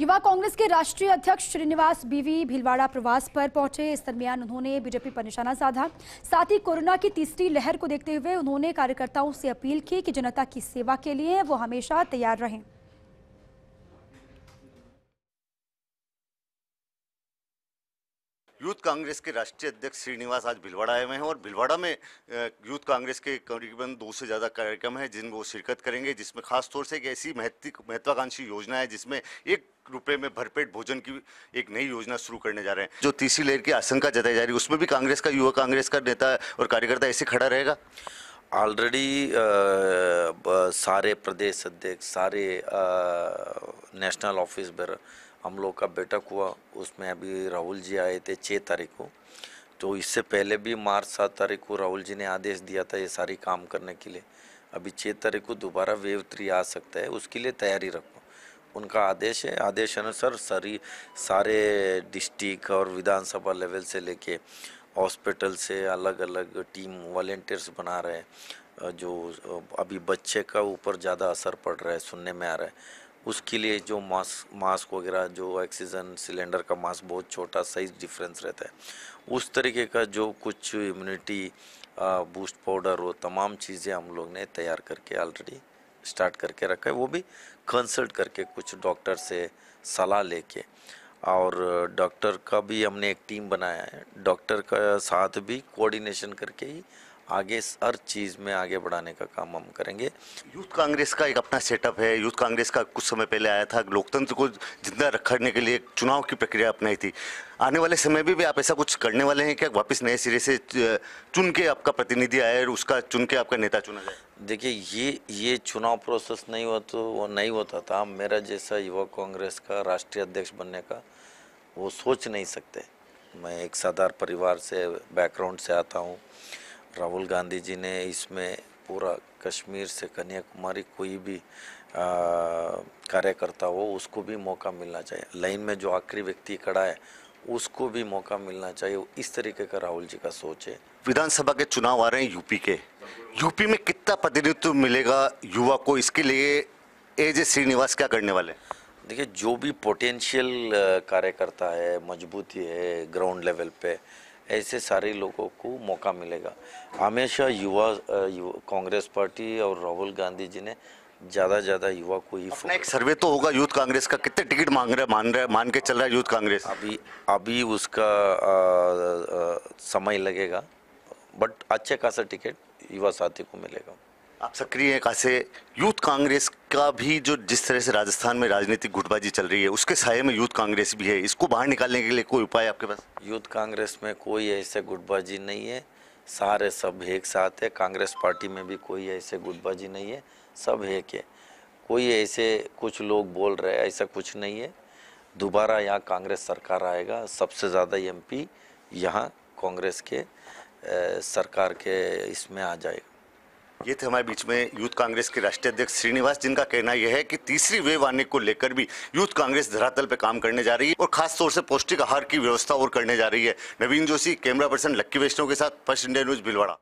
युवा कांग्रेस के राष्ट्रीय अध्यक्ष श्रीनिवास बीवी भीलवाड़ा प्रवास पर पहुंचे इस दरमियान उन्होंने बीजेपी पर निशाना साधा साथ ही कोरोना की तीसरी लहर को देखते हुए उन्होंने कार्यकर्ताओं से अपील की कि जनता की सेवा के लिए वो हमेशा तैयार रहें यूथ कांग्रेस के राष्ट्रीय अध्यक्ष श्रीनिवास आज भिलवाड़ा आए हुए हैं और भिलवाड़ा में यूथ कांग्रेस के करीबन दो से ज़्यादा कार्यक्रम हैं जिन वो शिरकत करेंगे जिसमें खास तौर से एक ऐसी महत्वाकांक्षी योजना है जिसमें एक रुपए में भरपेट भोजन की एक नई योजना शुरू करने जा रहे हैं जो तीसरी लहर की आशंका जताई जा रही है उसमें भी कांग्रेस का युवा कांग्रेस का नेता और कार्यकर्ता ऐसे खड़ा रहेगा ऑलरेडी सारे प्रदेश अध्यक्ष सारे नेशनल ऑफिस हम लोग का बैठक हुआ उसमें अभी राहुल जी आए थे छः तारीख को तो इससे पहले भी मार्च सात तारीख को राहुल जी ने आदेश दिया था ये सारी काम करने के लिए अभी छः तारीख को दोबारा वेव थ्री आ सकता है उसके लिए तैयारी रखो उनका आदेश है आदेश अनुसार सारी सारे डिस्ट्रिक्ट और विधानसभा लेवल से लेके हॉस्पिटल से अलग अलग टीम वॉल्टियर्स बना रहे हैं जो अभी बच्चे का ऊपर ज़्यादा असर पड़ रहा है सुनने में आ रहा है उसके लिए जो मास्क मास्क वगैरह जो ऑक्सीजन सिलेंडर का मास्क बहुत छोटा साइज डिफरेंस रहता है उस तरीके का जो कुछ इम्यूनिटी बूस्ट पाउडर वो तमाम चीज़ें हम लोग ने तैयार करके ऑलरेडी स्टार्ट करके रखा है वो भी कंसल्ट करके कुछ डॉक्टर से सलाह लेके और डॉक्टर का भी हमने एक टीम बनाया है डॉक्टर का साथ भी कोऑर्डिनेशन करके ही आगे हर चीज़ में आगे बढ़ाने का काम हम करेंगे यूथ कांग्रेस का एक अपना सेटअप है यूथ कांग्रेस का कुछ समय पहले आया था लोकतंत्र को जिंदा रखने के लिए चुनाव की प्रक्रिया अपनाई थी आने वाले समय भी, भी आप ऐसा कुछ करने वाले हैं क्या वापस नए सिरे से चुन के आपका प्रतिनिधि आए और उसका चुन के आपका नेता चुना जाए देखिए ये ये चुनाव प्रोसेस नहीं हुआ तो वो नहीं होता था मेरा जैसा युवा कांग्रेस का राष्ट्रीय अध्यक्ष बनने का वो सोच नहीं सकते मैं एक साधारण परिवार से बैकग्राउंड से आता हूँ राहुल गांधी जी ने इसमें पूरा कश्मीर से कन्याकुमारी कोई भी कार्यकर्ता हो उसको भी मौका मिलना चाहिए लाइन में जो आखिरी व्यक्ति खड़ा है उसको भी मौका मिलना चाहिए इस तरीके का राहुल जी का सोच है विधानसभा के चुनाव आ रहे हैं यूपी के यूपी में कितना प्रतिनिधित्व मिलेगा युवा को इसके लिए ए जे श्रीनिवास क्या करने वाले देखिए जो भी पोटेंशियल कार्यकर्ता है मजबूती है ग्राउंड लेवल पे ऐसे सारे लोगों को मौका मिलेगा हमेशा युवा कांग्रेस पार्टी और राहुल गांधी जी ने ज्यादा ज्यादा युवा को ही अपना एक सर्वे तो होगा यूथ कांग्रेस का कितने टिकट मांग रहे मान रहे मान के चल रहा है यूथ कांग्रेस अभी अभी उसका आ, आ, समय लगेगा बट अच्छे खासा टिकट युवा साथी को मिलेगा आप सक्रिय हैं कैसे यूथ कांग्रेस का भी जो जिस तरह से राजस्थान में राजनीतिक गुटबाजी चल रही है उसके साय में यूथ कांग्रेस भी है इसको बाहर निकालने के लिए कोई उपाय आपके पास यूथ कांग्रेस में कोई ऐसे गुटबाजी नहीं है सारे सब एक साथ है कांग्रेस पार्टी में भी कोई ऐसे गुटबाजी नहीं है सब एक है कोई ऐसे कुछ लोग बोल रहे हैं ऐसा कुछ नहीं है दोबारा यहाँ कांग्रेस सरकार आएगा सबसे ज़्यादा एम यहाँ कांग्रेस के सरकार के इसमें आ जाएगा ये थे हमारे बीच में यूथ कांग्रेस के राष्ट्रीय अध्यक्ष श्रीनिवास जिनका कहना यह है कि तीसरी वेव आने को लेकर भी यूथ कांग्रेस धरातल पर काम करने जा रही है और खास तौर से पौष्टिक आहार की व्यवस्था और करने जा रही है नवीन जोशी कैमरा पर्सन लक्की वैष्णव के साथ फर्स्ट इंडिया न्यूज भिलवाड़ा